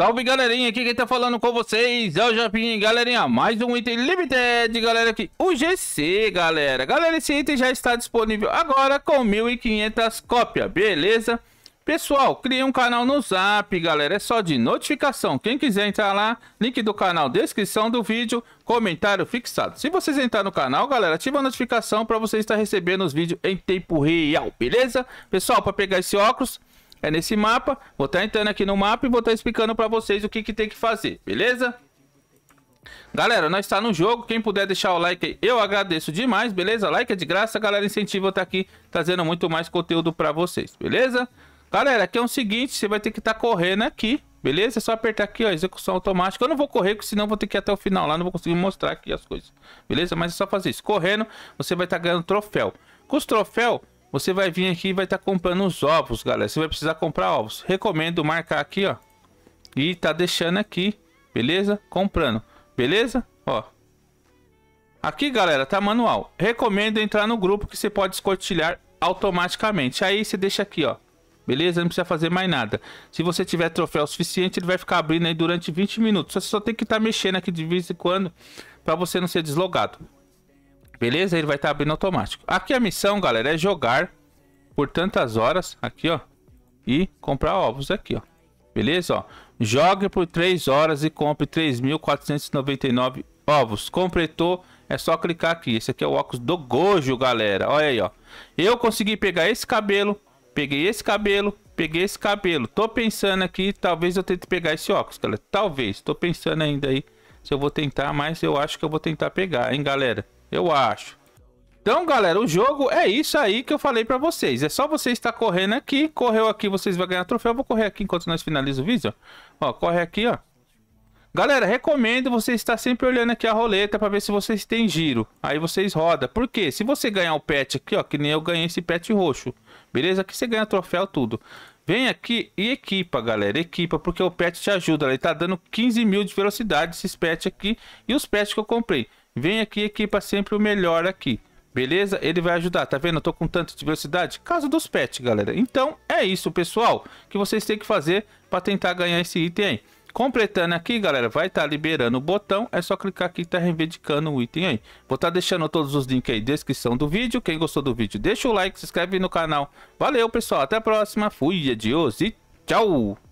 Salve galerinha, aqui quem tá falando com vocês é o Japinho, galerinha, mais um item limited, galera, aqui, o GC, galera. Galera, esse item já está disponível agora com 1.500 cópias, beleza? Pessoal, crie um canal no Zap, galera, é só de notificação. Quem quiser entrar lá, link do canal, descrição do vídeo, comentário fixado. Se vocês entrar no canal, galera, ativa a notificação para você estar recebendo os vídeos em tempo real, beleza? Pessoal, para pegar esse óculos é nesse mapa. Vou estar tá entrando aqui no mapa e vou estar tá explicando para vocês o que, que tem que fazer, beleza? Galera, nós está no jogo, quem puder deixar o like aí, eu agradeço demais, beleza? Like é de graça, galera, incentivo. eu estar tá aqui trazendo muito mais conteúdo para vocês, beleza? Galera, aqui é o seguinte, você vai ter que estar tá correndo aqui, beleza? É só apertar aqui, ó, execução automática. Eu não vou correr, porque senão vou ter que ir até o final lá, não vou conseguir mostrar aqui as coisas, beleza? Mas é só fazer isso. Correndo, você vai estar tá ganhando troféu. Com os troféus, você vai vir aqui e vai estar tá comprando os ovos, galera. Você vai precisar comprar ovos. Recomendo marcar aqui, ó. E tá deixando aqui, beleza? Comprando, beleza? Ó. Aqui, galera, tá manual. Recomendo entrar no grupo que você pode escotilhar automaticamente. Aí você deixa aqui, ó. Beleza? Não precisa fazer mais nada. Se você tiver troféu suficiente, ele vai ficar abrindo aí durante 20 minutos. Você só tem que estar tá mexendo aqui de vez em quando para você não ser deslogado. Beleza? Ele vai estar tá abrindo automático. Aqui a missão, galera, é jogar por tantas horas. Aqui, ó. E comprar ovos aqui, ó. Beleza, ó. Jogue por 3 horas e compre 3.499 ovos. Completou, é só clicar aqui. Esse aqui é o óculos do Gojo, galera. Olha aí, ó. Eu consegui pegar esse cabelo, peguei esse cabelo, peguei esse cabelo. Tô pensando aqui, talvez eu tente pegar esse óculos, galera. Talvez, tô pensando ainda aí se eu vou tentar, mas eu acho que eu vou tentar pegar, hein, galera. Eu acho. Então, galera, o jogo é isso aí que eu falei pra vocês. É só você estar correndo aqui. Correu aqui, vocês vão ganhar troféu. Eu vou correr aqui enquanto nós finalizamos o vídeo. Ó, corre aqui, ó. Galera, recomendo você estar sempre olhando aqui a roleta para ver se vocês têm giro. Aí vocês rodam. Por quê? Se você ganhar o pet aqui, ó, que nem eu ganhei esse pet roxo. Beleza? Aqui você ganha troféu, tudo. Vem aqui e equipa, galera. Equipa, porque o pet te ajuda. Ele tá dando 15 mil de velocidade esses pets aqui. E os pets que eu comprei. Vem aqui, equipa sempre o melhor aqui. Beleza? Ele vai ajudar, tá vendo? Eu tô com tanto de velocidade. Caso dos pets, galera. Então, é isso, pessoal, que vocês têm que fazer para tentar ganhar esse item aí. Completando aqui, galera, vai estar tá liberando o botão. É só clicar aqui e tá reivindicando o item aí. Vou estar tá deixando todos os links aí na descrição do vídeo. Quem gostou do vídeo, deixa o like, se inscreve no canal. Valeu, pessoal. Até a próxima. Fui, adios e tchau!